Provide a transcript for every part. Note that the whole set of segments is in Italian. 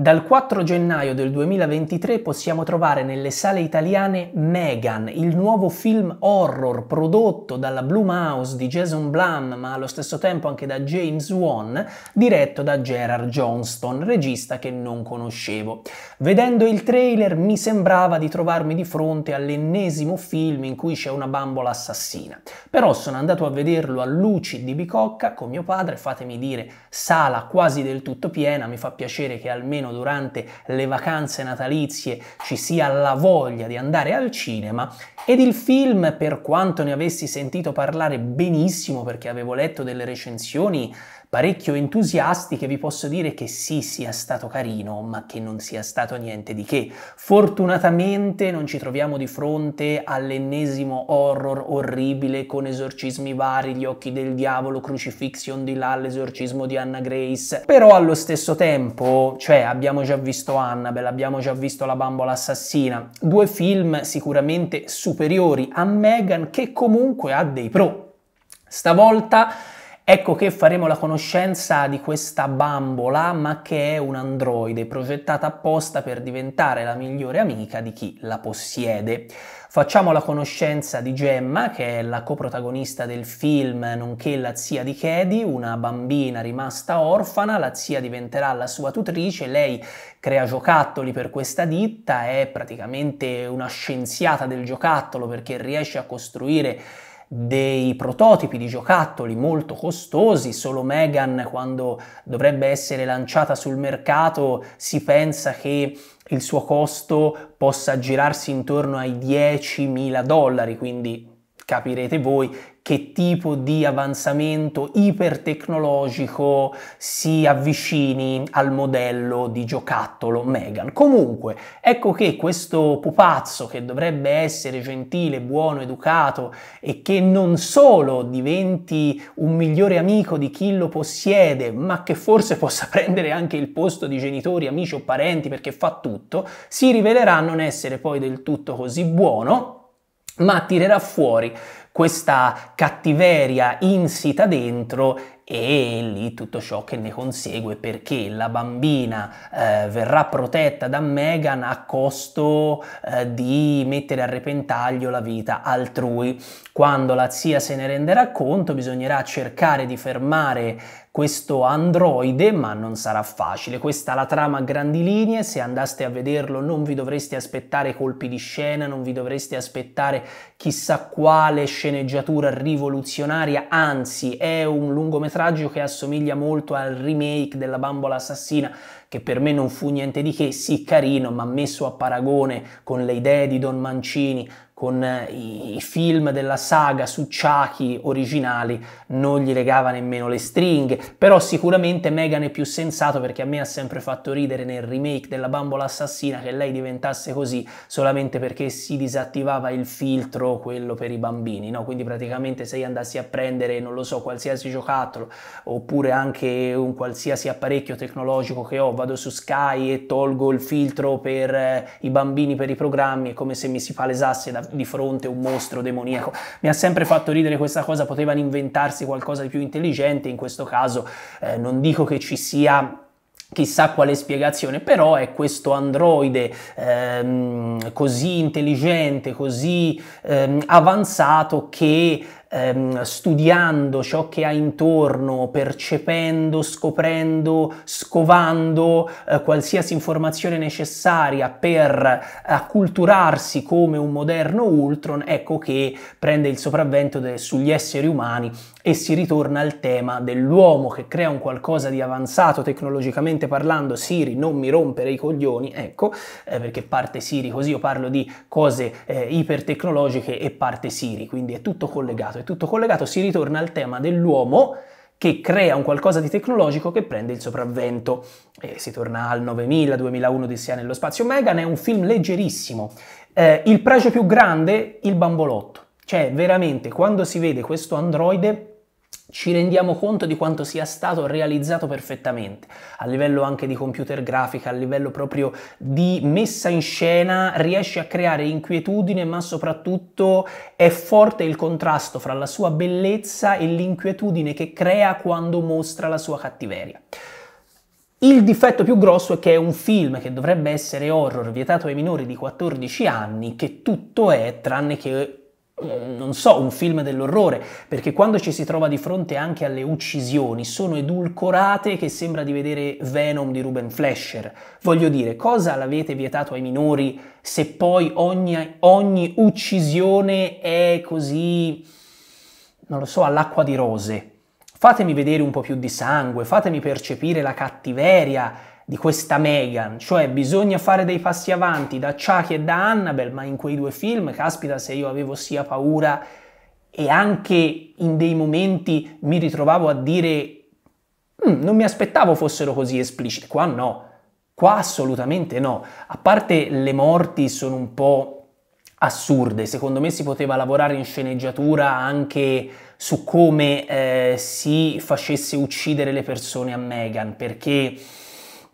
Dal 4 gennaio del 2023 possiamo trovare nelle sale italiane Megan, il nuovo film horror prodotto dalla Blue Mouse di Jason Blum, ma allo stesso tempo anche da James Wan, diretto da Gerard Johnston, regista che non conoscevo. Vedendo il trailer mi sembrava di trovarmi di fronte all'ennesimo film in cui c'è una bambola assassina. Però sono andato a vederlo a luci di Bicocca con mio padre, fatemi dire, sala quasi del tutto piena, mi fa piacere che almeno almeno durante le vacanze natalizie ci sia la voglia di andare al cinema ed il film, per quanto ne avessi sentito parlare benissimo perché avevo letto delle recensioni parecchio entusiasti che vi posso dire che sì sia stato carino, ma che non sia stato niente di che. Fortunatamente non ci troviamo di fronte all'ennesimo horror orribile con esorcismi vari, gli occhi del diavolo, crucifixion di là, l'esorcismo di Anna Grace, però allo stesso tempo, cioè abbiamo già visto Annabelle, abbiamo già visto La bambola assassina, due film sicuramente superiori a Megan che comunque ha dei pro. Stavolta Ecco che faremo la conoscenza di questa bambola, ma che è un androide progettata apposta per diventare la migliore amica di chi la possiede. Facciamo la conoscenza di Gemma, che è la coprotagonista del film, nonché la zia di Cady, una bambina rimasta orfana. La zia diventerà la sua tutrice, lei crea giocattoli per questa ditta, è praticamente una scienziata del giocattolo perché riesce a costruire dei prototipi di giocattoli molto costosi, solo Megan quando dovrebbe essere lanciata sul mercato si pensa che il suo costo possa girarsi intorno ai 10.000 dollari, quindi capirete voi che tipo di avanzamento ipertecnologico si avvicini al modello di giocattolo Megan. Comunque, ecco che questo pupazzo che dovrebbe essere gentile, buono, educato e che non solo diventi un migliore amico di chi lo possiede, ma che forse possa prendere anche il posto di genitori, amici o parenti perché fa tutto, si rivelerà non essere poi del tutto così buono ma tirerà fuori questa cattiveria insita dentro e lì tutto ciò che ne consegue perché la bambina eh, verrà protetta da Meghan a costo eh, di mettere a repentaglio la vita altrui. Quando la zia se ne renderà conto bisognerà cercare di fermare questo androide, ma non sarà facile. Questa è la trama a grandi linee, se andaste a vederlo non vi dovreste aspettare colpi di scena, non vi dovreste aspettare chissà quale sceneggiatura rivoluzionaria, anzi è un lungometraggio oltraggio che assomiglia molto al remake della bambola assassina, che per me non fu niente di che, sì carino, ma messo a paragone con le idee di Don Mancini, con eh, i film della saga su Chucky originali non gli legava nemmeno le stringhe, però sicuramente Megan è più sensato perché a me ha sempre fatto ridere nel remake della bambola assassina che lei diventasse così solamente perché si disattivava il filtro, quello per i bambini, no? quindi praticamente se io andassi a prendere, non lo so, qualsiasi giocattolo oppure anche un qualsiasi apparecchio tecnologico che ho, vado su Sky e tolgo il filtro per eh, i bambini per i programmi, è come se mi si palesasse da di fronte un mostro demoniaco. Mi ha sempre fatto ridere questa cosa, potevano inventarsi qualcosa di più intelligente, in questo caso eh, non dico che ci sia chissà quale spiegazione, però è questo androide ehm, così intelligente, così ehm, avanzato che ehm, studiando ciò che ha intorno, percependo, scoprendo, scovando eh, qualsiasi informazione necessaria per acculturarsi come un moderno Ultron, ecco che prende il sopravvento de- sugli esseri umani e si ritorna al tema dell'uomo che crea un qualcosa di avanzato tecnologicamente parlando, Siri non mi rompere i coglioni, ecco, eh, perché parte Siri così io parlo di cose eh, ipertecnologiche e parte Siri, quindi è tutto collegato collegato, è tutto collegato, si ritorna al tema dell'uomo che crea un qualcosa di tecnologico che prende il sopravvento. E eh, si torna al 9000, 2001 di Sia nello spazio. Megan è un film leggerissimo. Eh, il pregio più grande, il bambolotto. Cioè, veramente, quando si vede questo androide, ci rendiamo conto di quanto sia stato realizzato perfettamente, a livello anche di computer grafica, a livello proprio di messa in scena, riesce a creare inquietudine, ma soprattutto è forte il contrasto fra la sua bellezza e l'inquietudine che crea quando mostra la sua cattiveria. Il difetto più grosso è che è un film che dovrebbe essere horror vietato ai minori di 14 anni, che tutto è tranne che non so, un film dell'orrore, perché quando ci si trova di fronte anche alle uccisioni sono edulcorate che sembra di vedere Venom di Ruben Flesher. Voglio dire, cosa l'avete vietato ai minori se poi ogni, ogni uccisione è così, non lo so, all'acqua di rose? Fatemi vedere un po' più di sangue, fatemi percepire la cattiveria di questa Meghan, cioè bisogna fare dei passi avanti da Chucky e da Annabelle, ma in quei due film, caspita se io avevo sia paura e anche in dei momenti mi ritrovavo a dire mm, non mi aspettavo fossero così espliciti, qua no, qua assolutamente no, a parte le morti sono un po' assurde, secondo me si poteva lavorare in sceneggiatura anche su come eh, si facesse uccidere le persone a Meghan, perché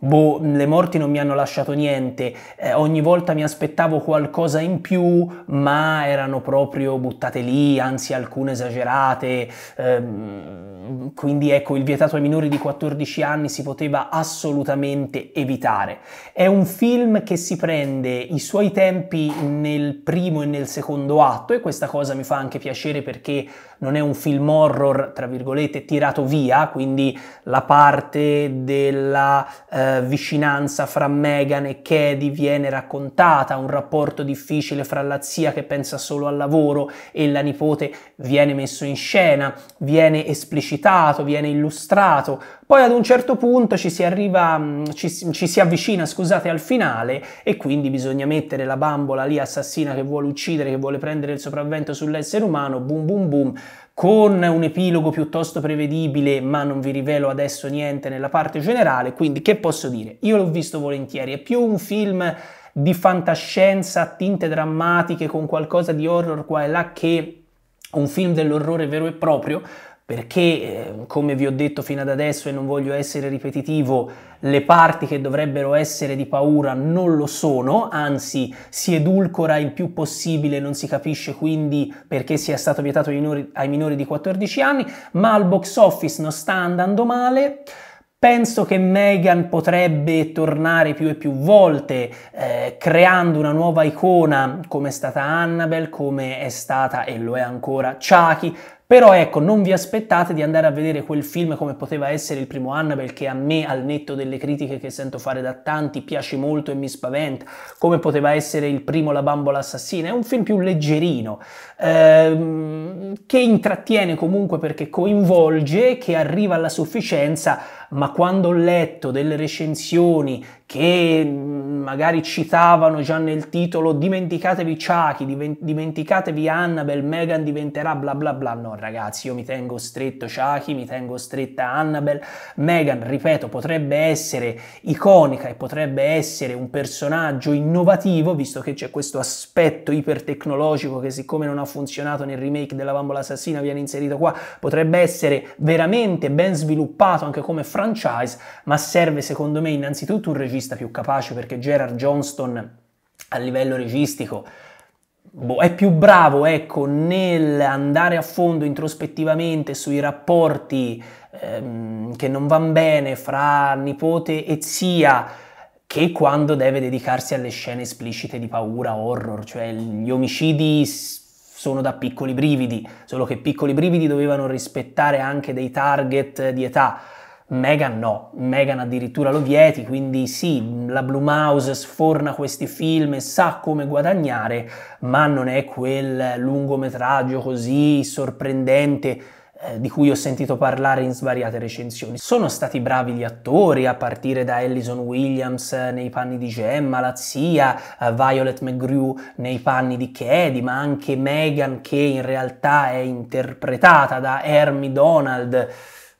boh, le morti non mi hanno lasciato niente, eh, ogni volta mi aspettavo qualcosa in più, ma erano proprio buttate lì, anzi alcune esagerate, ehm, quindi ecco, il vietato ai minori di 14 anni si poteva assolutamente evitare. È un film che si prende i suoi tempi nel primo e nel secondo atto e questa cosa mi fa anche piacere perché non è un film horror, tra virgolette, tirato via, quindi la parte della eh, vicinanza fra Meghan e Cady viene raccontata, un rapporto difficile fra la zia che pensa solo al lavoro e la nipote viene messo in scena, viene esplicitato, viene illustrato, poi ad un certo punto ci si arriva, mm, ci, ci si avvicina, scusate, al finale e quindi bisogna mettere la bambola lì assassina che vuole uccidere, che vuole prendere il sopravvento sull'essere umano, boom boom boom, con un epilogo piuttosto prevedibile, ma non vi rivelo adesso niente nella parte generale, quindi che posso dire? Io l'ho visto volentieri, è più un film di fantascienza a tinte drammatiche con qualcosa di horror qua e là che un film dell'orrore vero e proprio, perché ehm, come vi ho detto fino ad adesso e non voglio essere ripetitivo, le parti che dovrebbero essere di paura non lo sono, anzi si edulcora il più possibile, non si capisce quindi perché sia stato vietato ai minori, ai minori di 14 anni, ma al box office non sta andando male. Penso che Meghan potrebbe tornare più e più volte eh, creando una nuova icona come è stata Annabelle, come è stata e lo è ancora Chucky, però ecco, non vi aspettate di andare a vedere quel film come poteva essere il primo Annabelle, che a me, al netto delle critiche che sento fare da tanti, piace molto e mi spaventa, come poteva essere il primo La bambola assassina. È un film più leggerino, ehm, che intrattiene comunque perché coinvolge, che arriva alla sufficienza, ma quando ho letto delle recensioni che magari citavano già nel titolo dimenticatevi Chucky, dimenticatevi Annabelle, Megan diventerà bla bla bla, no ragazzi io mi tengo stretto Chucky, mi tengo stretta Annabelle, Megan ripeto potrebbe essere iconica e potrebbe essere un personaggio innovativo visto che c'è questo aspetto ipertecnologico che siccome non ha funzionato nel remake della bambola assassina viene inserito qua, potrebbe essere veramente ben sviluppato anche come franchise ma serve secondo me innanzitutto un regista più capace perché già Gerard Johnston a livello registico boh, è più bravo ecco, nell'andare a fondo introspettivamente sui rapporti ehm, che non vanno bene fra nipote e zia che quando deve dedicarsi alle scene esplicite di paura, horror, cioè gli omicidi sono da piccoli brividi, solo che piccoli brividi dovevano rispettare anche dei target di età. Megan no, Megan addirittura lo vieti, quindi sì, la Blue Mouse sforna questi film e sa come guadagnare, ma non è quel lungometraggio così sorprendente eh, di cui ho sentito parlare in svariate recensioni. Sono stati bravi gli attori, a partire da Ellison Williams nei panni di Gemma, la zia, eh, Violet McGrew nei panni di Cady, ma anche Megan che in realtà è interpretata da Hermie Donald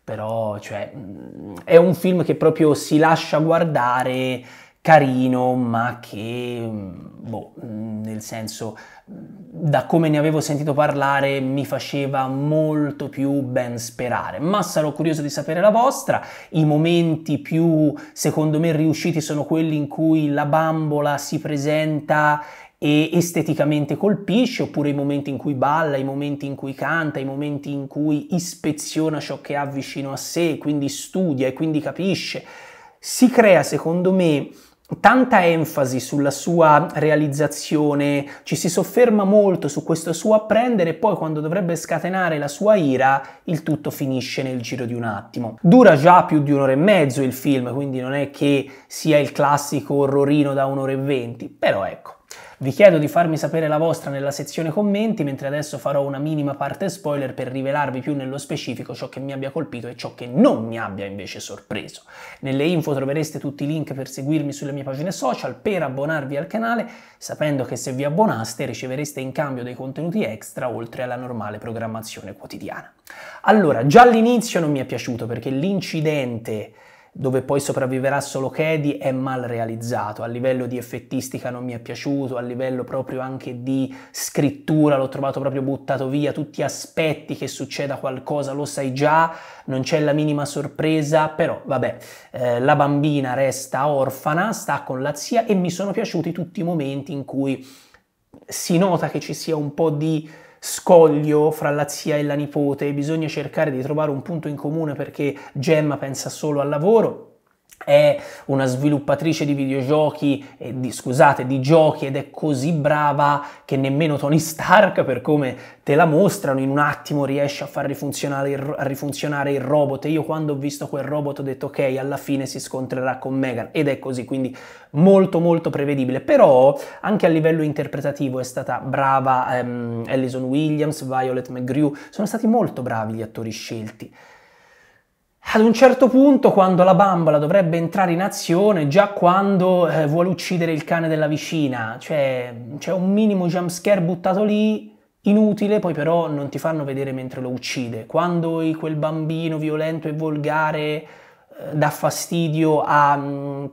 però cioè, mm, è un film che proprio si lascia guardare carino, ma che, mm, boh, mm, nel senso, da come ne avevo sentito parlare, mi faceva molto più ben sperare. Ma sarò curioso di sapere la vostra. I momenti più, secondo me, riusciti sono quelli in cui la bambola si presenta e esteticamente colpisce, oppure i momenti in cui balla, i momenti in cui canta, i momenti in cui ispeziona ciò che ha vicino a sé, quindi studia e quindi capisce. Si crea, secondo me, tanta enfasi sulla sua realizzazione, ci si sofferma molto su questo suo apprendere e poi quando dovrebbe scatenare la sua ira il tutto finisce nel giro di un attimo. Dura già più di un'ora e mezzo il film, quindi non è che sia il classico orrorino da un'ora e venti, però ecco. Vi chiedo di farmi sapere la vostra nella sezione commenti, mentre adesso farò una minima parte spoiler per rivelarvi più nello specifico ciò che mi abbia colpito e ciò che non mi abbia invece sorpreso. Nelle info trovereste tutti i link per seguirmi sulle mie pagine social, per abbonarvi al canale, sapendo che se vi abbonaste ricevereste in cambio dei contenuti extra oltre alla normale programmazione quotidiana. Allora, già all'inizio non mi è piaciuto perché l'incidente dove poi sopravviverà solo Kedi, è mal realizzato, a livello di effettistica non mi è piaciuto, a livello proprio anche di scrittura l'ho trovato proprio buttato via, tutti aspetti che succeda qualcosa lo sai già, non c'è la minima sorpresa, però vabbè, eh, la bambina resta orfana, sta con la zia e mi sono piaciuti tutti i momenti in cui si nota che ci sia un po' di scoglio fra la zia e la nipote, bisogna cercare di trovare un punto in comune perché Gemma pensa solo al lavoro, è una sviluppatrice di videogiochi, eh, di, scusate, di giochi ed è così brava che nemmeno Tony Stark, per come te la mostrano, in un attimo riesce a far rifunzionare il, a rifunzionare il robot. E io quando ho visto quel robot ho detto ok, alla fine si scontrerà con Megan ed è così, quindi molto molto prevedibile. Però anche a livello interpretativo è stata brava ehm, Allison Williams, Violet McGrew, sono stati molto bravi gli attori scelti. Ad un certo punto, quando la bambola dovrebbe entrare in azione, già quando eh, vuole uccidere il cane della vicina, cioè c'è un minimo jumpscare buttato lì, inutile, poi però non ti fanno vedere mentre lo uccide. Quando quel bambino violento e volgare eh, dà fastidio a um,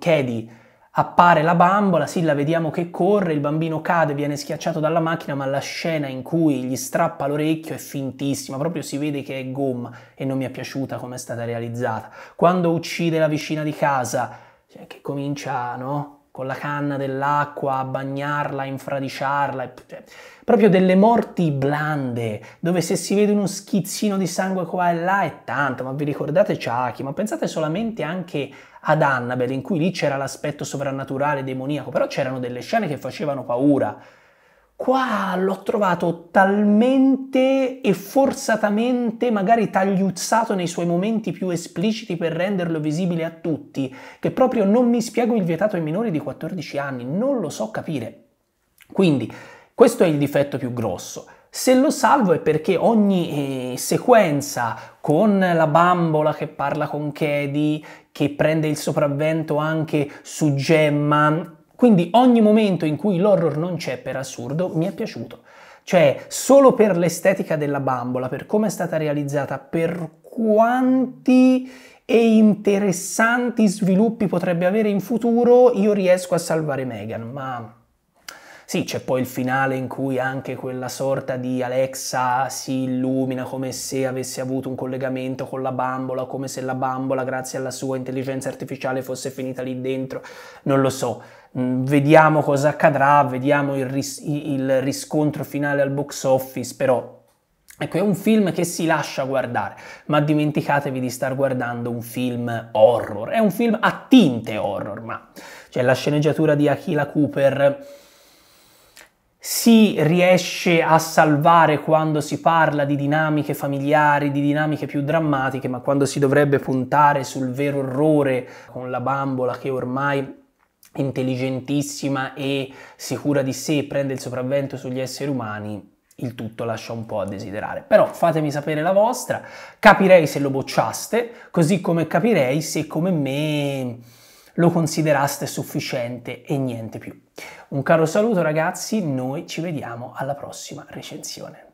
appare la bambola, sì la vediamo che corre, il bambino cade, viene schiacciato dalla macchina, ma la scena in cui gli strappa l'orecchio è fintissima, proprio si vede che è gomma e non mi è piaciuta come è stata realizzata. Quando uccide la vicina di casa, cioè che comincia, no? Con la canna dell'acqua a bagnarla, a infradiciarla, cioè, proprio delle morti blande, dove se si vede uno schizzino di sangue qua e là è tanto, ma vi ricordate Chucky, ma pensate solamente anche ad Annabelle, in cui lì c'era l'aspetto sovrannaturale, demoniaco, però c'erano delle scene che facevano paura. Qua l'ho trovato talmente e forzatamente magari tagliuzzato nei suoi momenti più espliciti per renderlo visibile a tutti, che proprio non mi spiego il vietato ai minori di 14 anni, non lo so capire. Quindi, questo è il difetto più grosso. Se lo salvo è perché ogni eh, sequenza con la bambola che parla con Kedi, che prende il sopravvento anche su Gemma. Quindi ogni momento in cui l'horror non c'è per assurdo mi è piaciuto. Cioè, solo per l'estetica della bambola, per come è stata realizzata, per quanti e interessanti sviluppi potrebbe avere in futuro, io riesco a salvare Megan, ma sì, c'è poi il finale in cui anche quella sorta di Alexa si illumina come se avesse avuto un collegamento con la bambola, come se la bambola, grazie alla sua intelligenza artificiale, fosse finita lì dentro. Non lo so. Mm, vediamo cosa accadrà, vediamo il, ris- il riscontro finale al box office, però Ecco, è un film che si lascia guardare, ma dimenticatevi di star guardando un film horror. È un film a tinte horror, ma c'è cioè, la sceneggiatura di Akila Cooper si riesce a salvare quando si parla di dinamiche familiari, di dinamiche più drammatiche, ma quando si dovrebbe puntare sul vero orrore con la bambola che ormai intelligentissima e sicura di sé prende il sopravvento sugli esseri umani, il tutto lascia un po' a desiderare. Però fatemi sapere la vostra, capirei se lo bocciaste, così come capirei se come me lo consideraste sufficiente e niente più. Un caro saluto ragazzi, noi ci vediamo alla prossima recensione.